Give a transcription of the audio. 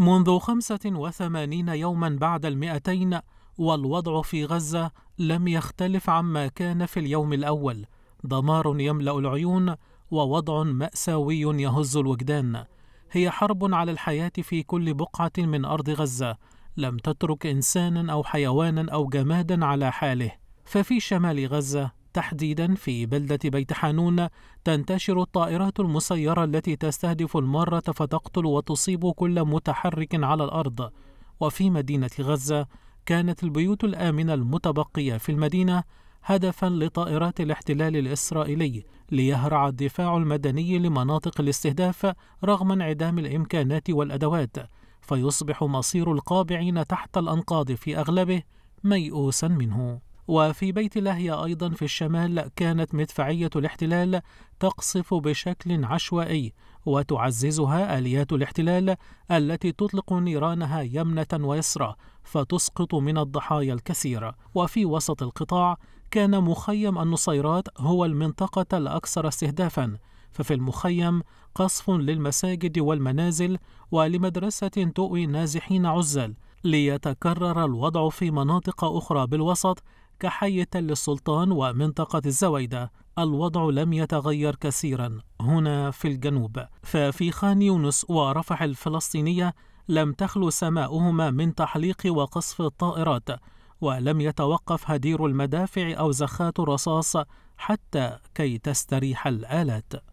منذ 85 يوما بعد المئتين والوضع في غزة لم يختلف عما كان في اليوم الأول دمار يملأ العيون ووضع مأساوي يهز الوجدان هي حرب على الحياة في كل بقعة من أرض غزة لم تترك إنسانا أو حيوانا أو جمادا على حاله ففي شمال غزة تحديدا في بلدة بيت حانون تنتشر الطائرات المسيرة التي تستهدف المارة فتقتل وتصيب كل متحرك على الأرض وفي مدينة غزة كانت البيوت الآمنة المتبقية في المدينة هدفا لطائرات الاحتلال الإسرائيلي ليهرع الدفاع المدني لمناطق الاستهداف رغم انعدام الإمكانات والأدوات فيصبح مصير القابعين تحت الأنقاض في أغلبه ميؤوسا منه وفي بيت لاهيا أيضا في الشمال كانت مدفعية الاحتلال تقصف بشكل عشوائي وتعززها آليات الاحتلال التي تطلق نيرانها يمنة ويسرى فتسقط من الضحايا الكثير وفي وسط القطاع كان مخيم النصيرات هو المنطقة الأكثر استهدافا ففي المخيم قصف للمساجد والمنازل ولمدرسة تؤوي نازحين عزل ليتكرر الوضع في مناطق أخرى بالوسط كحي تل السلطان ومنطقة الزويدة الوضع لم يتغير كثيرا هنا في الجنوب ففي خان يونس ورفح الفلسطينية لم تخلو سماؤهما من تحليق وقصف الطائرات ولم يتوقف هدير المدافع أو زخات الرصاص حتى كي تستريح الآلات